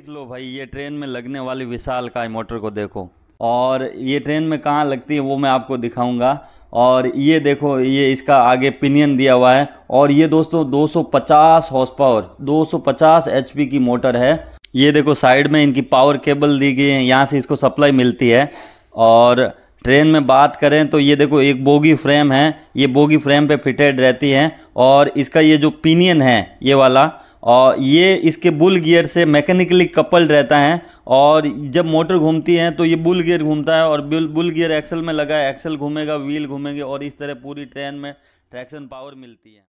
देख लो भाई ये ट्रेन में लगने वाली विशाल काय मोटर को देखो और ये ट्रेन में कहाँ लगती है वो मैं आपको दिखाऊंगा और ये देखो ये इसका आगे पिनियन दिया हुआ है और ये दोस्तों 250 हॉर्स पावर 250 एचपी की मोटर है ये देखो साइड में इनकी पावर केबल दी गई है यहाँ से इसको सप्लाई मिलती है और ट्रेन में बात करें तो ये देखो एक बोगी फ्रेम है ये बोगी फ्रेम पे फिटेड रहती है और इसका ये जो पिनियन है ये वाला और ये इसके बुल गियर से मैकेनिकली कपल्ड रहता है और जब मोटर घूमती है तो ये बुल गियर घूमता है और बुल बुल गियर एक्सल में लगा है एक्सल घूमेगा व्हील घूमेंगे और इस तरह पूरी ट्रेन में ट्रैक्शन पावर मिलती है